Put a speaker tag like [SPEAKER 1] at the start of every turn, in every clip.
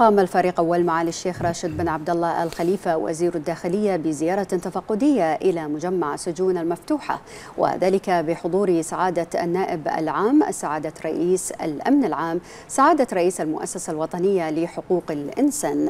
[SPEAKER 1] قام الفريق أول معالي الشيخ راشد بن عبد الله الخليفة وزير الداخلية بزيارة تفقدية إلى مجمع سجون المفتوحة وذلك بحضور سعادة النائب العام سعادة رئيس الأمن العام سعادة رئيس المؤسسة الوطنية لحقوق الإنسان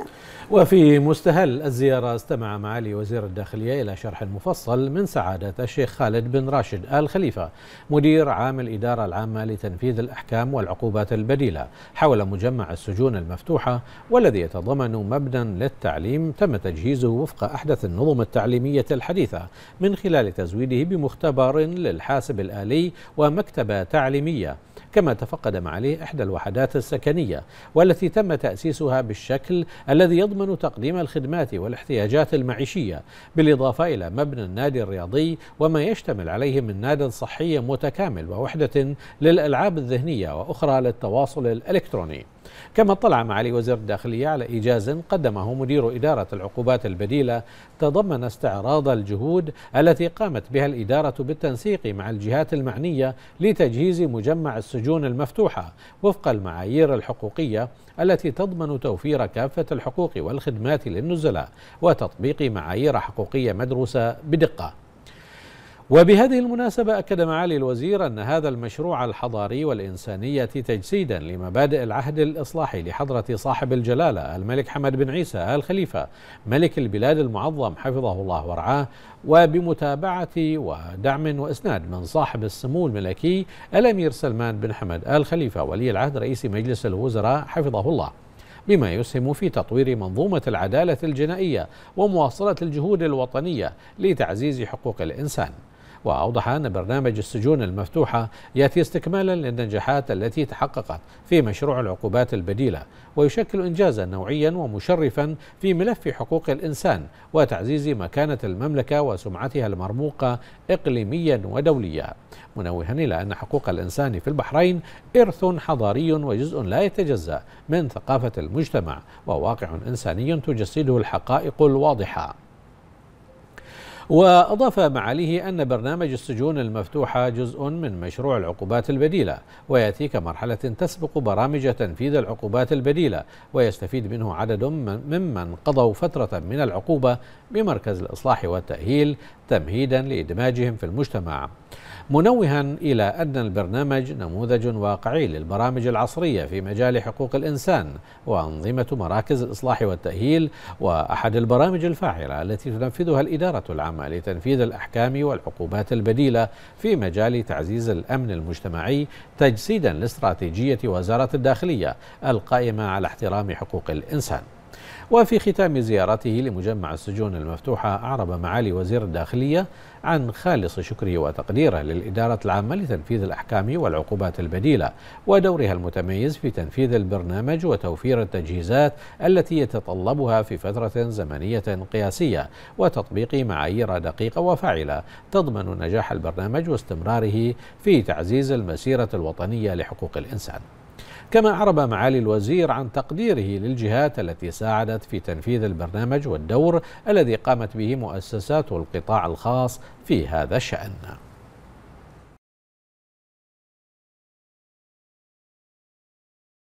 [SPEAKER 1] وفي مستهل الزيارة استمع معالي وزير الداخلية إلى شرح مفصل من سعادة الشيخ خالد بن راشد آل خليفة مدير عام الإدارة العامة لتنفيذ الأحكام والعقوبات البديلة حول مجمع السجون المفتوحة والذي يتضمن مبنى للتعليم تم تجهيزه وفق أحدث النظم التعليمية الحديثة من خلال تزويده بمختبر للحاسب الآلي ومكتبة تعليمية كما تفقد معاليه إحدى الوحدات السكنية والتي تم تأسيسها بالشكل الذي يضمن تقديم الخدمات والاحتياجات المعيشية بالإضافة إلى مبنى النادي الرياضي وما يشتمل عليه من ناد صحي متكامل ووحدة للألعاب الذهنية وأخرى للتواصل الإلكتروني كما اطلع معالي وزير الداخلية على إيجاز قدمه مدير إدارة العقوبات البديلة تضمن استعراض الجهود التي قامت بها الإدارة بالتنسيق مع الجهات المعنية لتجهيز مجمع السجون المفتوحة وفق المعايير الحقوقية التي تضمن توفير كافة الحقوق والخدمات للنزلاء وتطبيق معايير حقوقية مدروسة بدقة وبهذه المناسبة أكد معالي الوزير أن هذا المشروع الحضاري والإنسانية تجسيدا لمبادئ العهد الإصلاحي لحضرة صاحب الجلالة الملك حمد بن عيسى آل خليفة ملك البلاد المعظم حفظه الله ورعاه وبمتابعة ودعم وإسناد من صاحب السمو الملكي الأمير سلمان بن حمد آل خليفة ولي العهد رئيس مجلس الوزراء حفظه الله بما يسهم في تطوير منظومة العدالة الجنائية ومواصلة الجهود الوطنية لتعزيز حقوق الإنسان وأوضح أن برنامج السجون المفتوحة يأتي استكمالا للنجاحات التي تحققت في مشروع العقوبات البديلة ويشكل إنجازا نوعيا ومشرفا في ملف حقوق الإنسان وتعزيز مكانة المملكة وسمعتها المرموقة إقليميا ودوليا منوها إلى أن حقوق الإنسان في البحرين إرث حضاري وجزء لا يتجزأ من ثقافة المجتمع وواقع إنساني تجسده الحقائق الواضحة وأضاف معاليه أن برنامج السجون المفتوحة جزء من مشروع العقوبات البديلة ويأتي كمرحلة تسبق برامج تنفيذ العقوبات البديلة ويستفيد منه عدد ممن قضوا فترة من العقوبة بمركز الإصلاح والتأهيل تمهيدا لإدماجهم في المجتمع منوها إلى أن البرنامج نموذج واقعي للبرامج العصرية في مجال حقوق الإنسان وأنظمة مراكز الإصلاح والتأهيل وأحد البرامج الفاعلة التي تنفذها الإدارة العامة لتنفيذ الأحكام والعقوبات البديلة في مجال تعزيز الأمن المجتمعي تجسيدا لاستراتيجية وزارة الداخلية القائمة على احترام حقوق الإنسان وفي ختام زيارته لمجمع السجون المفتوحة أعرب معالي وزير الداخلية عن خالص شكره وتقديره للإدارة العامة لتنفيذ الأحكام والعقوبات البديلة ودورها المتميز في تنفيذ البرنامج وتوفير التجهيزات التي يتطلبها في فترة زمنية قياسية وتطبيق معايير دقيقة وفاعلة تضمن نجاح البرنامج واستمراره في تعزيز المسيرة الوطنية لحقوق الإنسان كما أعرب معالي الوزير عن تقديره للجهات التي ساعدت في تنفيذ البرنامج والدور الذي قامت به مؤسسات القطاع الخاص في هذا الشأن